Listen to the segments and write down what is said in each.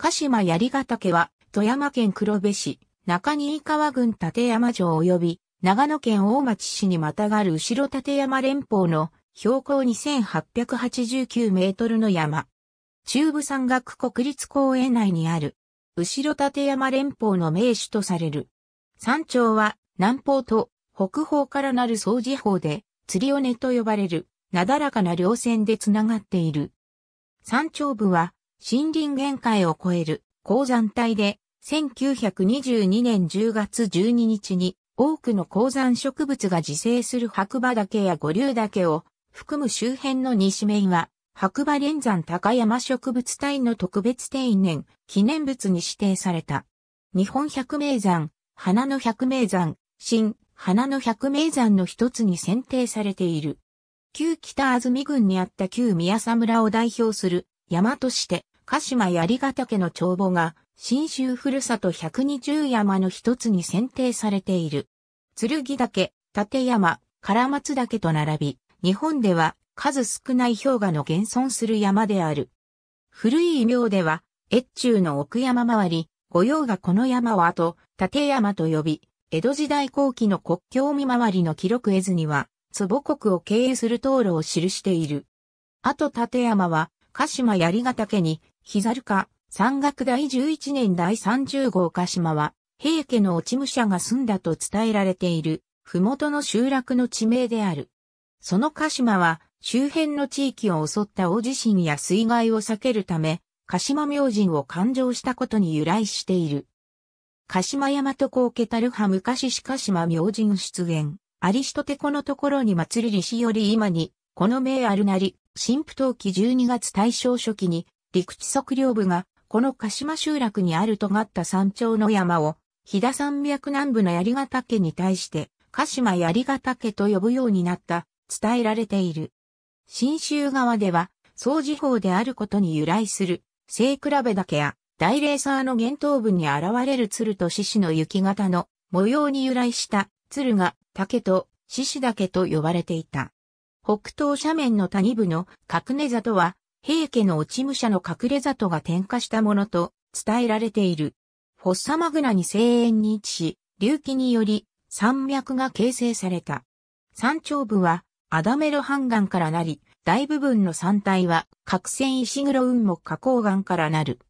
鹿島槍ヶ岳は、富山県黒部市、中新川郡立山城及び、長野県大町市にまたがる後ろ立山連峰の標高2889メートルの山。中部山岳国立公園内にある、後ろ立山連峰の名手とされる。山頂は南方と北方からなる掃除法で、釣り尾根と呼ばれる、なだらかな稜線でつながっている。山頂部は、森林限界を超える鉱山帯で1922年10月12日に多くの鉱山植物が自生する白馬岳や五竜岳を含む周辺の西面は白馬連山高山植物帯の特別定年記念物に指定された。日本百名山、花の百名山、新、花の百名山の一つに選定されている。旧北安住郡にあった旧宮佐村を代表する山として鹿島槍ヶ岳の帳簿が、新州ふるさと120山の一つに選定されている。剣岳、立山、唐松岳と並び、日本では数少ない氷河の現存する山である。古い異名では、越中の奥山周り、御用がこの山は後、立山と呼び、江戸時代後期の国境見回りの記録絵図には、坪国を経由する道路を記している。後立山は、鹿島槍ヶ岳にヒザルカ、山岳第11年第30号鹿島は、平家の落ち武者が住んだと伝えられている、麓の集落の地名である。その鹿島は、周辺の地域を襲った大地震や水害を避けるため、鹿島明神を勘定したことに由来している。鹿島山と高家たる昔し鹿島明神出現。アリしとてこのところに祭りしより今に、この名あるなり、神父陶器12月大正初期に、陸地測量部が、この鹿島集落にある尖った山頂の山を、飛騨山脈南部の槍ヶ岳に対して、鹿島槍ヶ岳と呼ぶようになった、伝えられている。新州側では、総時法であることに由来する、聖比べ岳や、大レーサーの源頭部に現れる鶴と獅子の雪型の模様に由来した鶴が竹と獅子岳と呼ばれていた。北東斜面の谷部の角根里は平家の落ち武者の隠れ里が点火したものと伝えられている。フォッサマグナに声援に位置し、隆起により山脈が形成された。山頂部はアダメロ半岩からなり、大部分の山体は角線石黒雲木花崗岩からなる。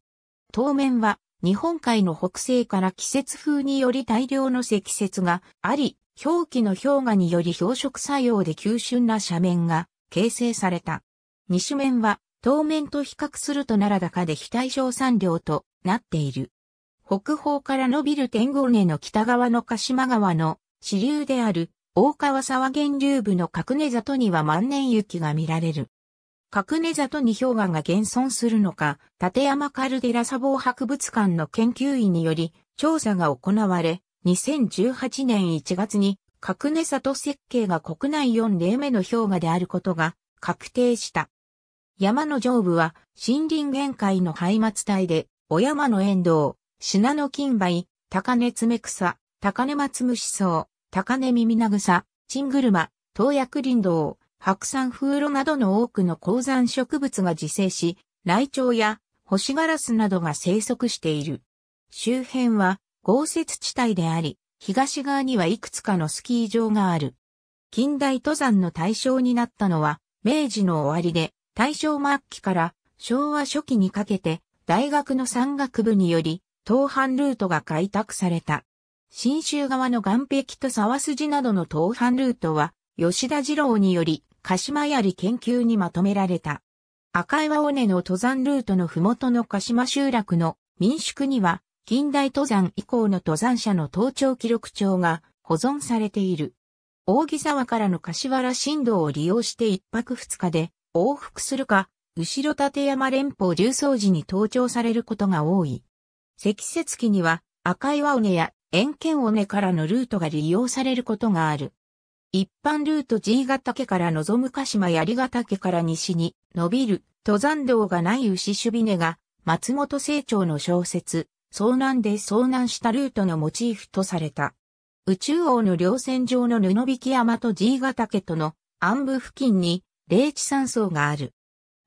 当面は日本海の北西から季節風により大量の積雪があり、氷気の氷河により氷色作用で急峻な斜面が形成された。西面は当面と比較すると奈良高で非対称産業となっている。北方から伸びる天狗根の北側の鹿島川の支流である大川沢源流部の角根里には万年雪が見られる。角根里に氷河が現存するのか、立山カルデラ砂防博物館の研究員により調査が行われ、2018年1月に角根里設計が国内4例目の氷河であることが確定した。山の上部は森林限界の廃末帯で、お山の沿道、品の金梅、高根爪草、高根松虫草、高根耳な草、チングルマ、東薬林道、白山風呂などの多くの鉱山植物が自生し、ライチョウや星ガラスなどが生息している。周辺は豪雪地帯であり、東側にはいくつかのスキー場がある。近代登山の対象になったのは、明治の終わりで、大正末期から昭和初期にかけて大学の山岳部により東半ルートが開拓された。新州側の岸壁と沢筋などの東半ルートは吉田二郎により鹿島槍研究にまとめられた。赤岩尾根の登山ルートの麓の鹿島集落の民宿には近代登山以降の登山者の登頂記録帳が保存されている。大木沢からの柏原振道を利用して1泊2日で往復するか、後ろ立山連峰重層時に登頂されることが多い。積雪期には赤岩尾根や円剣尾根からのルートが利用されることがある。一般ルート G 型岳から望む鹿島槍ヶ岳から西に伸びる登山道がない牛守備根が松本清張の小説、遭難で遭難したルートのモチーフとされた。宇宙王の稜線上の布引山と G 型岳との暗部付近に霊地山荘がある。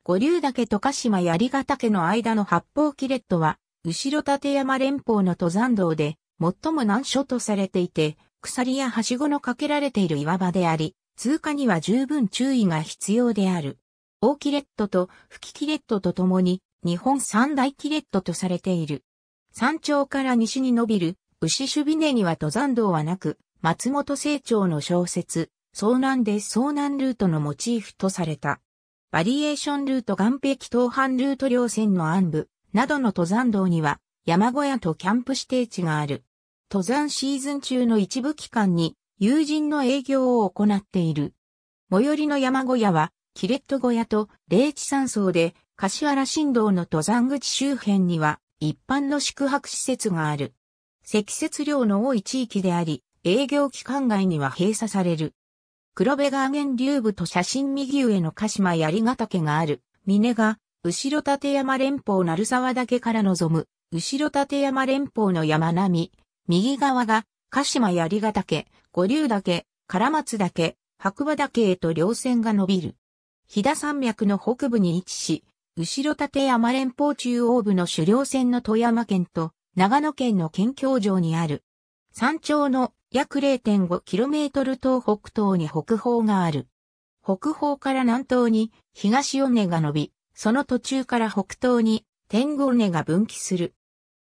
五竜岳と鹿島槍ヶ岳の間の八方キレットは、後ろ立山連峰の登山道で、最も難所とされていて、鎖やはしごのかけられている岩場であり、通過には十分注意が必要である。大キレットと吹きキレットとともに、日本三大キレットとされている。山頂から西に伸びる、牛守備根には登山道はなく、松本清張の小説、遭難で遭難ルートのモチーフとされた。バリエーションルート岸壁東半ルート稜線の暗部などの登山道には山小屋とキャンプ指定地がある。登山シーズン中の一部期間に友人の営業を行っている。最寄りの山小屋はキレット小屋と霊地山荘で柏原新道の登山口周辺には一般の宿泊施設がある。積雪量の多い地域であり、営業期間外には閉鎖される。黒部川源流部と写真右上の鹿島槍ヶ岳がある、峰が、後ろ立山連峰鳴沢岳から望む、後ろ立山連峰の山並み、右側が、鹿島槍ヶ岳、五竜岳、唐松岳、白馬岳へと稜線が伸びる。飛騨山脈の北部に位置し、後ろ立山連峰中央部の主稜線の富山県と長野県の県境上にある。山頂の約 0.5km 東北東に北方がある。北方から南東に東尾根が伸び、その途中から北東に天狗尾根が分岐する。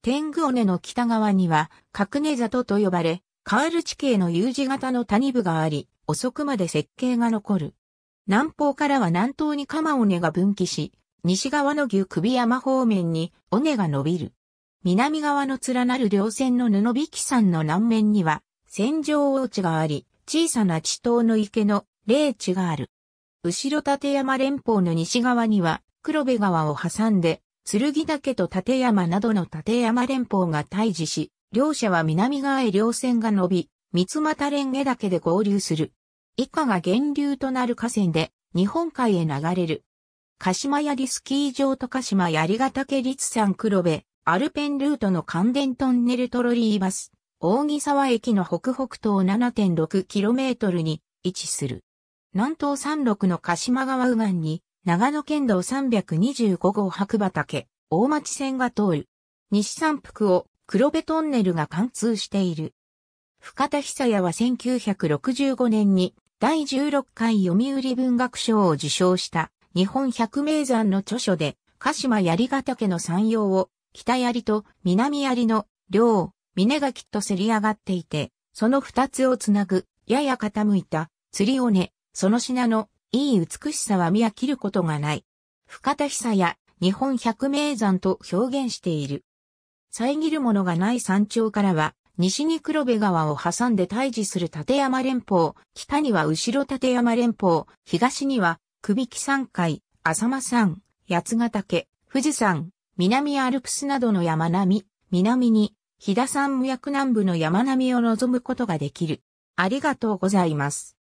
天狗尾根の北側には角根里と呼ばれ、カール地形の U 字型の谷部があり、遅くまで設計が残る。南方からは南東に鎌尾根が分岐し、西側の牛首山方面に尾根が伸びる。南側の連なる稜線の布引山の南面には戦場大地があり、小さな地頭の池の霊地がある。後ろ立山連峰の西側には、黒部川を挟んで、剣岳と立山などの立山連峰が対峙し、両者は南側へ両線が伸び、三股連下岳で合流する。以下が源流となる河川で、日本海へ流れる。鹿島槍スキー場と鹿島槍ヶ岳立山黒部、アルペンルートの関電トンネルトロリーバス、大木沢駅の北北東 7.6km に位置する。南東山麓の鹿島川右岸に、長野県道325号白畑、大町線が通る。西山腹を黒部トンネルが貫通している。深田久也は1965年に第16回読売文学賞を受賞した日本百名山の著書で鹿島槍ヶ岳の山陽を北槍と南槍の両峰がきっとせり上がっていて、その二つをつなぐ、やや傾いた、釣り尾根、その品の、いい美しさは見飽きることがない。深田久や、日本百名山と表現している。遮るものがない山頂からは、西に黒部川を挟んで対峙する立山連峰、北には後ろ立山連峰、東には、首木山海、浅間山、八ヶ岳、富士山、南アルプスなどの山並み、南に、飛騨山役南部の山並みを望むことができる。ありがとうございます。